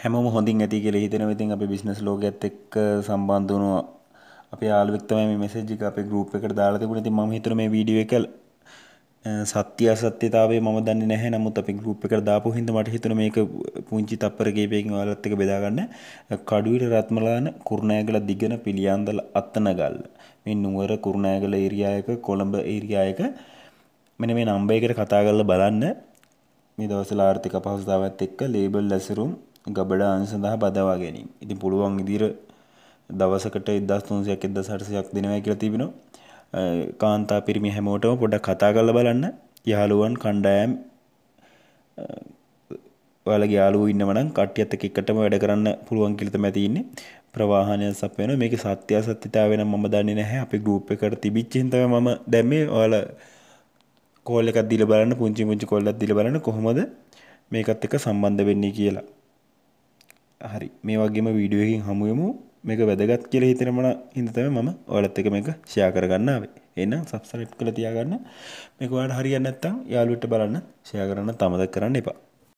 හැමෝම හොඳින් ඇති කියල හිතන ඉතින් අපි බිස්නස් ලෝකඇත් එක් සම්බන්ධ වුණවා අප යාලෙක්තම මෙසේජි අප ගරුප් එකට දාලතිබුණ ති ම හිතර මේ වීඩිය එකල් සත්‍ය අසත්‍යතාවේ ම දන්න නැහැ නමුත් අපි ගරුප් එකට දාපු හිද මට හිතන මේක පුංචි තප්පරගේපයකින් වලත්තක බෙදාගන්න කඩුවට රත්මලාන කුරුණෑගල දිගන පිළියන්දල අත්තනගල් මෙ නුවර කුරුණෑගල ඒරියායක කොළඹ ඒරියායක මෙන මේ නම්බයකට කතා කරල බලන්න මේ දවසල ආර්ථික පහසුතාවත් එක්ක ලේබල් ලැසරුම් ගබඩා අංශ සඳහා බදවා ගැනීම. ඉතින් පුළුවන් විදිහට දවසකට 1300ක් 1600ක් දෙනවා කියලා තිබෙනවා. කාන්තා පිරිමි හැමෝටම පොඩ්ඩක් කතා කරලා බලන්න. යාළුවන් කණ්ඩායම් ඔයාලගේ යාළුවෝ ඉන්නව නම් කට්ටියත් එක්ක එකටම වැඩ කරන්න පුළුවන් කියලා තමයි තියෙන්නේ. ප්‍රවාහනය සප් වෙනවා. මේකේ සත්‍ය සත්‍යතාවය නම් මම දන්නේ නැහැ. අපේ group එකට තිබිච්ච හින්දා තමයි මම දැම්මේ. ඔයාලා කෝල් එකක් දීලා බලන්න පුංචි පුංචි කෝල් එකක් දීලා බලන්න කොහොමද මේකත් එක්ක සම්බන්ධ වෙන්නේ කියලා. හරි මේ වගේම වීඩියුවකින් හමුුවමු මේක වැදගත් කියල හිතෙනමන හිදතම මම ඔලත් එක මේක ෂයා කරගන්නාවේ එන්නම් සබ්සලට් කළ තියාගන්න මේකවාට හරිගන්නත්තම් යාලුට බලන්න ෂයා කරන්න තමද කරන්න එපා